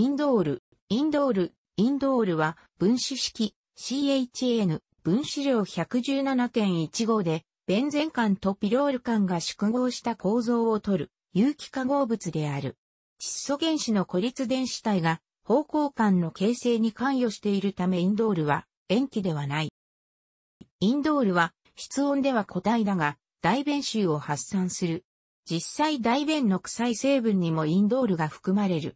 インドール、インドール、インドールは分子式 CHN 分子量117.15で、ベンゼン環とピロール環が縮合した構造をとる有機化合物である。窒素原子の孤立電子体が方向間の形成に関与しているためインドールは塩基ではない。インドールは室温では固体だが、大便臭を発散する。実際大便の臭い成分にもインドールが含まれる。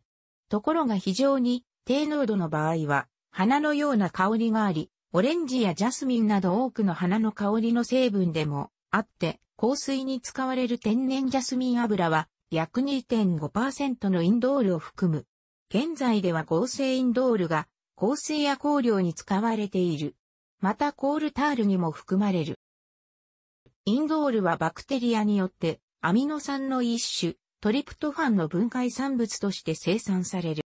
ところが非常に低濃度の場合は、花のような香りがあり、オレンジやジャスミンなど多くの花の香りの成分でもあって、香水に使われる天然ジャスミン油は約2.5%のインドールを含む。現在では合成インドールが香水や香料に使われている。またコールタールにも含まれる。インドールはバクテリアによってアミノ酸の一種、トリプトファンの分解産物として生産される。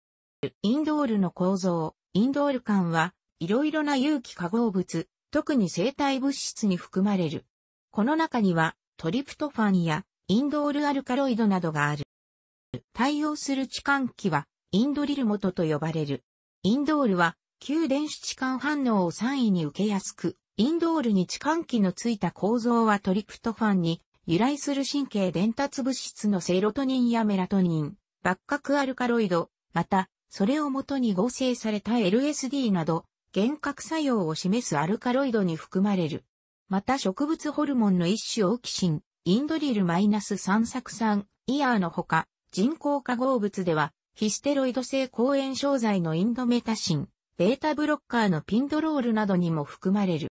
インドールの構造、インドール間は、いろいろな有機化合物、特に生体物質に含まれる。この中には、トリプトファンやインドールアルカロイドなどがある。対応する置換器は、インドリル元と呼ばれる。インドールは、旧電子置換反応を3位に受けやすく、インドールに置換器のついた構造はトリプトファンに由来する神経伝達物質のセロトニンやメラトニン、バッカクアルカロイド、また、それをもとに合成された LSD など、幻覚作用を示すアルカロイドに含まれる。また植物ホルモンの一種オキシン、インドリルマイナス -3 酢酸、イヤーのほか、人工化合物では、ヒステロイド性抗炎症剤のインドメタシン、ベータブロッカーのピンドロールなどにも含まれる。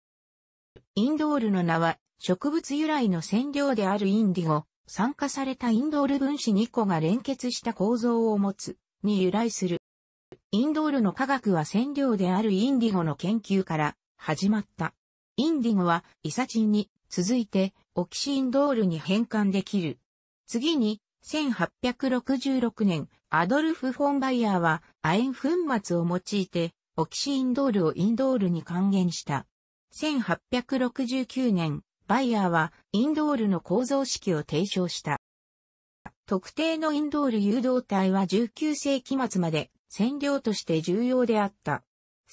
インドールの名は、植物由来の染料であるインディゴ、酸化されたインドール分子2個が連結した構造を持つ、に由来する。インドールの科学は染料であるインディゴの研究から始まった。インディゴはイサチンに続いてオキシインドールに変換できる。次に1866年アドルフ・フォンバイヤーは亜鉛粉末を用いてオキシインドールをインドールに還元した。1869年バイヤーはインドールの構造式を提唱した。特定のインドール誘導体は19世紀末まで占領として重要であった。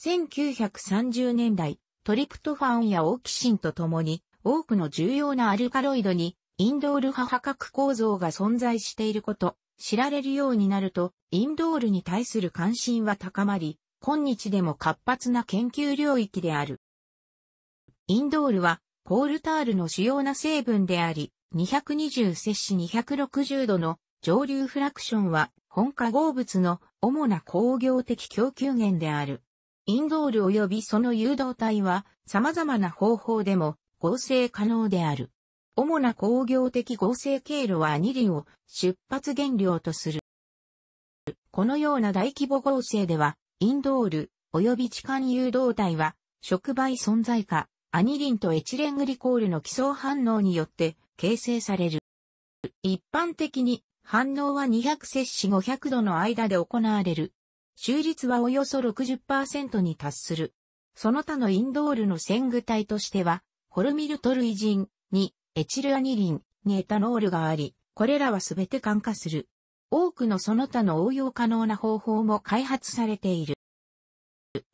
1930年代、トリプトファンやオキシンと共に多くの重要なアルカロイドにインドール派破格構造が存在していること、知られるようになると、インドールに対する関心は高まり、今日でも活発な研究領域である。インドールはコールタールの主要な成分であり、220摂氏260度の上流フラクションは本化合物の主な工業的供給源である。インドール及びその誘導体は様々な方法でも合成可能である。主な工業的合成経路は二輪を出発原料とする。このような大規模合成では、インドール及び痴漢誘導体は触媒存在化、アニリンとエチレングリコールの基礎反応によって形成される。一般的に反応は200摂氏500度の間で行われる。収率はおよそ60%に達する。その他のインドールの線具体としては、ホルミルトルイジンにエチルアニリンにエタノールがあり、これらはすべて感化する。多くのその他の応用可能な方法も開発されている。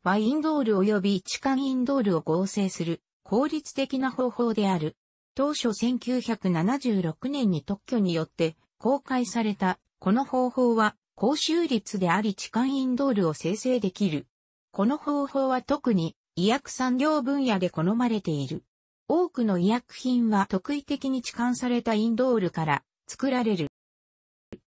はインドール及び地下インドールを合成する効率的な方法である。当初1976年に特許によって公開されたこの方法は高収率であり痴漢インドールを生成できる。この方法は特に医薬産業分野で好まれている。多くの医薬品は特異的に痴漢されたインドールから作られる。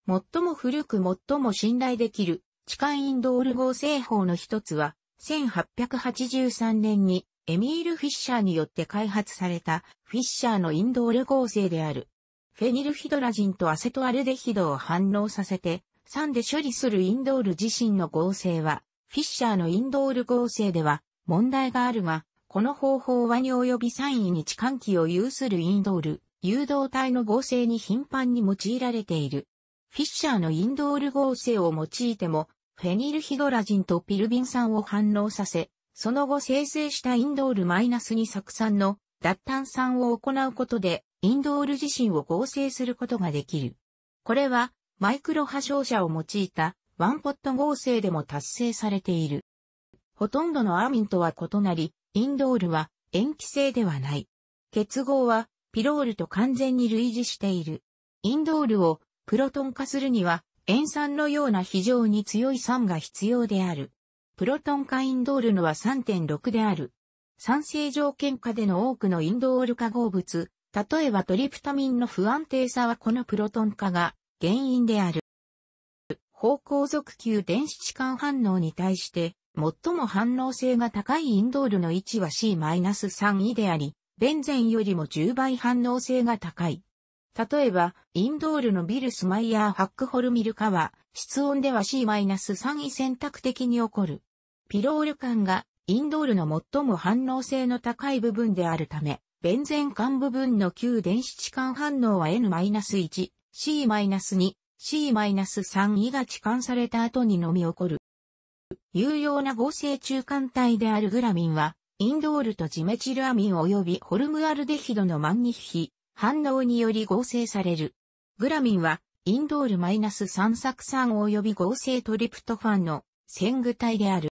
最も古く最も信頼できる痴漢インドール合成法の一つは1883年にエミール・フィッシャーによって開発されたフィッシャーのインドール合成である。フェニルヒドラジンとアセトアルデヒドを反応させて、酸で処理するインドール自身の合成は、フィッシャーのインドール合成では問題があるが、この方法はに及び酸位に置換器を有するインドール、誘導体の合成に頻繁に用いられている。フィッシャーのインドール合成を用いても、フェニルヒドラジンとピルビン酸を反応させ、その後生成したインドール -2 酢酸の脱炭酸を行うことで、インドール自身を合成することができる。これは、マイクロ波照射を用いたワンポット合成でも達成されている。ほとんどのアミンとは異なり、インドールは塩基性ではない。結合はピロールと完全に類似している。インドールをプロトン化するには塩酸のような非常に強い酸が必要である。プロトン化インドールのは3.6である。酸性条件下での多くのインドール化合物、例えばトリプタミンの不安定さはこのプロトン化が原因である。方向属球電子置換反応に対して最も反応性が高いインドールの位置は c 3位であり、ベンゼンよりも10倍反応性が高い。例えば、インドールのビルスマイヤーハックホルミル化は、室温では c 3位選択的に起こる。ピロール管がインドールの最も反応性の高い部分であるため、ベンゼン管部分の旧電子置換反応は N-1、C-2、C-3 以が置換された後にのみ起こる。有用な合成中間体であるグラミンは、インドールとジメチルアミン及びホルムアルデヒドの万二比反応により合成される。グラミンは、インドール -3 酢酸及び合成トリプトファンの線具体である。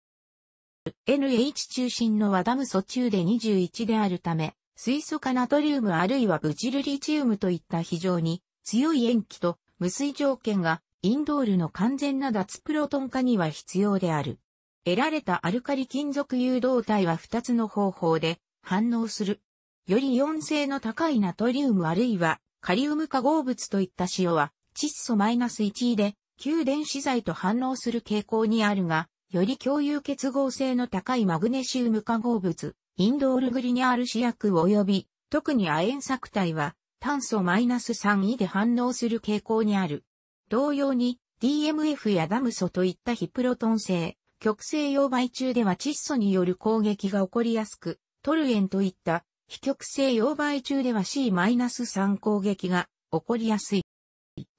NH 中心の和ダム素中で21であるため、水素化ナトリウムあるいはブチルリチウムといった非常に強い塩基と無水条件がインドールの完全な脱プロトン化には必要である。得られたアルカリ金属誘導体は2つの方法で反応する。よりイオン性の高いナトリウムあるいはカリウム化合物といった塩は窒素 -1 で旧電子剤と反応する傾向にあるが、より共有結合性の高いマグネシウム化合物、インドールグリニャール試薬及び、特に亜鉛作体は、炭素マイナス3位で反応する傾向にある。同様に、DMF やダム素といったヒプロトン性、極性溶媒中では窒素による攻撃が起こりやすく、トルエンといった非極性溶媒中では C-3 攻撃が起こりやすい。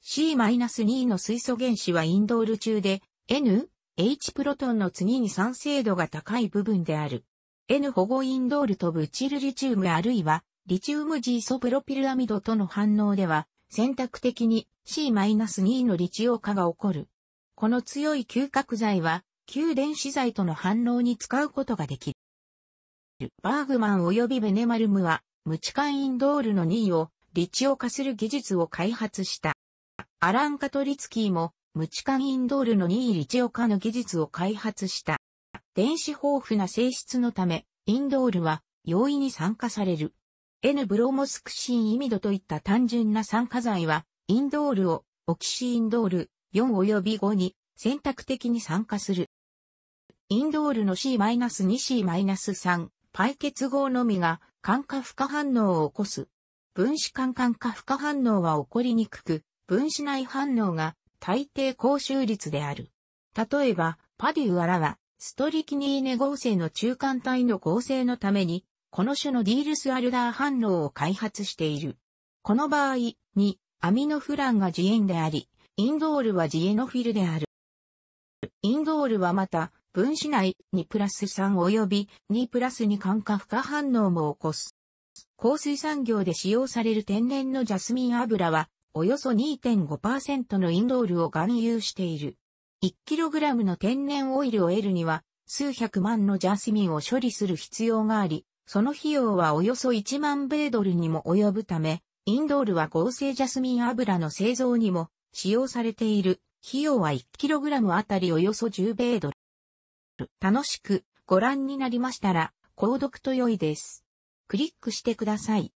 C-2 の水素原子はインドール中で N、H プロトンの次に酸性度が高い部分である。N 保護インドールとブチルリチウムあるいはリチウムジーソプロピルアミドとの反応では選択的に C-2 のリチオ化が起こる。この強い嗅覚剤は旧電子剤との反応に使うことができる。バーグマン及びベネマルムは無置換インドールの2位をリチオ化する技術を開発した。アラン・カトリツキーも無知換インドールの2位リチオ化の技術を開発した。電子豊富な性質のため、インドールは容易に酸化される。N ブロモスクシンイミドといった単純な酸化剤は、インドールをオキシインドール4及び5に選択的に酸化する。インドールの C-2C-3 パイ結合のみが感化負荷反応を起こす。分子間感化負荷反応は起こりにくく、分子内反応が大抵高収率である。例えば、パデュアラは、ストリキニーネ合成の中間体の合成のために、この種のディールスアルダー反応を開発している。この場合、に、アミノフランがジエンであり、インドールはジエノフィルである。インドールはまた、分子内にプラス3及び2プラス2感化不可反応も起こす。香水産業で使用される天然のジャスミン油は、およそ2.5%のインドールを含有している。1kg の天然オイルを得るには、数百万のジャスミンを処理する必要があり、その費用はおよそ1万米ドルにも及ぶため、インドールは合成ジャスミン油の製造にも使用されている。費用は 1kg あたりおよそ10米ドル。楽しくご覧になりましたら、購読と良いです。クリックしてください。